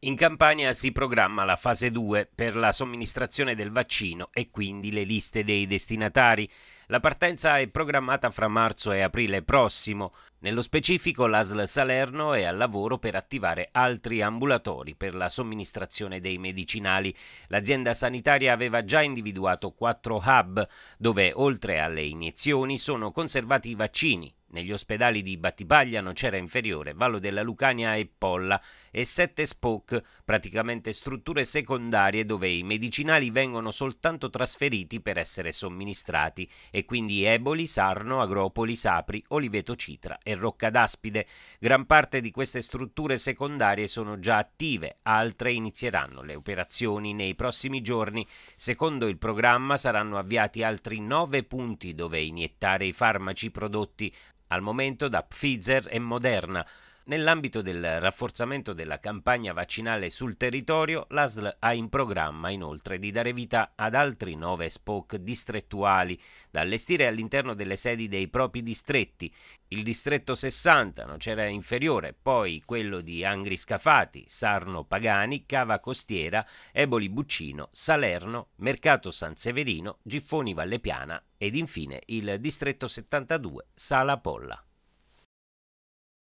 In Campania si programma la fase 2 per la somministrazione del vaccino e quindi le liste dei destinatari. La partenza è programmata fra marzo e aprile prossimo. Nello specifico l'ASL Salerno è al lavoro per attivare altri ambulatori per la somministrazione dei medicinali. L'azienda sanitaria aveva già individuato quattro hub dove oltre alle iniezioni sono conservati i vaccini negli ospedali di Battipagliano, Cera Inferiore, Vallo della Lucania e Polla e sette SPOC, praticamente strutture secondarie dove i medicinali vengono soltanto trasferiti per essere somministrati e quindi Eboli, Sarno, Agropoli, Sapri, Oliveto Citra e Rocca d'Aspide. Gran parte di queste strutture secondarie sono già attive, altre inizieranno le operazioni nei prossimi giorni. Secondo il programma saranno avviati altri nove punti dove iniettare i farmaci prodotti al momento da Pfizer e Moderna, Nell'ambito del rafforzamento della campagna vaccinale sul territorio, l'ASL ha in programma inoltre di dare vita ad altri nove SPOC distrettuali da allestire all'interno delle sedi dei propri distretti. Il distretto 60, Nocera Inferiore, poi quello di Angri Scafati, Sarno Pagani, Cava Costiera, Eboli Buccino, Salerno, Mercato San Severino, Giffoni Vallepiana ed infine il distretto 72, Sala Polla.